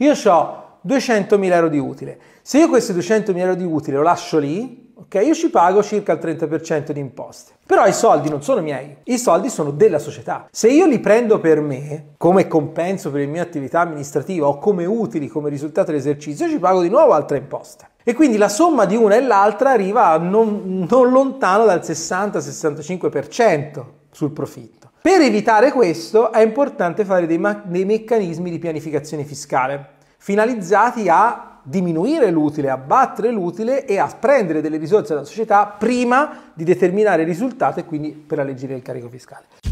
Io ho 200.000 euro di utile. Se io questi 200.000 euro di utile lo lascio lì, ok, io ci pago circa il 30% di imposte. Però i soldi non sono miei, i soldi sono della società. Se io li prendo per me, come compenso per la mia attività amministrativa o come utili, come risultato dell'esercizio, ci pago di nuovo altre imposte. E quindi la somma di una e l'altra arriva non, non lontano dal 60-65% sul profitto. Per evitare questo è importante fare dei, dei meccanismi di pianificazione fiscale finalizzati a diminuire l'utile, abbattere l'utile e a prendere delle risorse dalla società prima di determinare il risultato e quindi per alleggerire il carico fiscale.